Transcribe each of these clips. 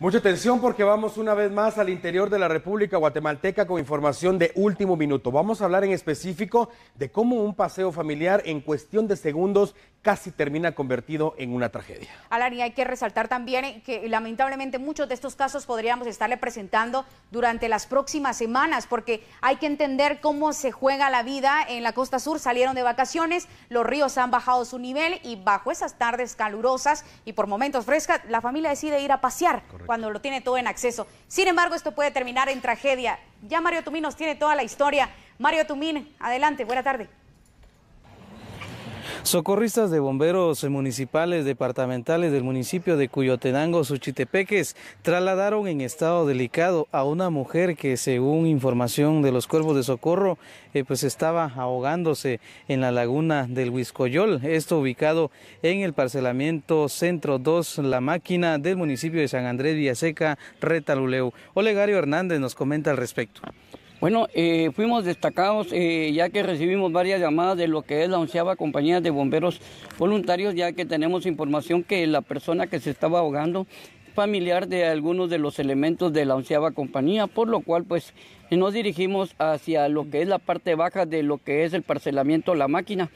Mucha atención porque vamos una vez más al interior de la República Guatemalteca con información de último minuto. Vamos a hablar en específico de cómo un paseo familiar en cuestión de segundos casi termina convertido en una tragedia. Alan, y hay que resaltar también que lamentablemente muchos de estos casos podríamos estarle presentando durante las próximas semanas, porque hay que entender cómo se juega la vida en la costa sur. Salieron de vacaciones, los ríos han bajado su nivel y bajo esas tardes calurosas y por momentos frescas, la familia decide ir a pasear cuando lo tiene todo en acceso. Sin embargo, esto puede terminar en tragedia. Ya Mario Tumín nos tiene toda la historia. Mario Tumín, adelante, buena tarde. Socorristas de bomberos municipales departamentales del municipio de Cuyotenango, Suchitepeques, trasladaron en estado delicado a una mujer que, según información de los cuerpos de socorro, eh, pues estaba ahogándose en la laguna del Huiscoyol, esto ubicado en el parcelamiento Centro 2, La Máquina del municipio de San Andrés Villaseca, Retaluleu. Olegario Hernández nos comenta al respecto. Bueno, eh, fuimos destacados eh, ya que recibimos varias llamadas de lo que es la onceava compañía de bomberos voluntarios, ya que tenemos información que la persona que se estaba ahogando familiar de algunos de los elementos de la onceava compañía, por lo cual pues nos dirigimos hacia lo que es la parte baja de lo que es el parcelamiento La Máquina,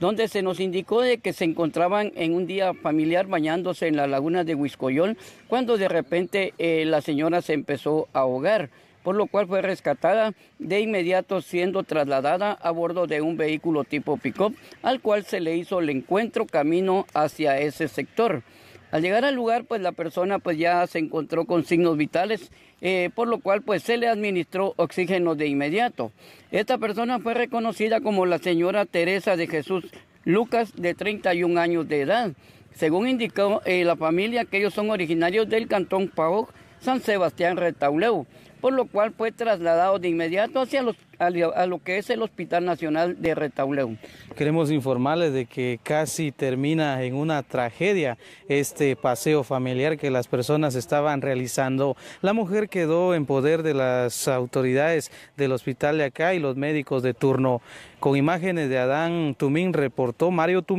donde se nos indicó de que se encontraban en un día familiar bañándose en la laguna de Huiscoyol, cuando de repente eh, la señora se empezó a ahogar por lo cual fue rescatada de inmediato siendo trasladada a bordo de un vehículo tipo pick-up al cual se le hizo el encuentro camino hacia ese sector. Al llegar al lugar, pues la persona pues ya se encontró con signos vitales, eh, por lo cual pues se le administró oxígeno de inmediato. Esta persona fue reconocida como la señora Teresa de Jesús Lucas, de 31 años de edad. Según indicó eh, la familia, que ellos son originarios del cantón Paoc, San Sebastián Retauleu, por lo cual fue trasladado de inmediato hacia los, a lo que es el Hospital Nacional de Retauleu. Queremos informarles de que casi termina en una tragedia este paseo familiar que las personas estaban realizando. La mujer quedó en poder de las autoridades del hospital de acá y los médicos de turno. Con imágenes de Adán Tumín reportó Mario Tumín.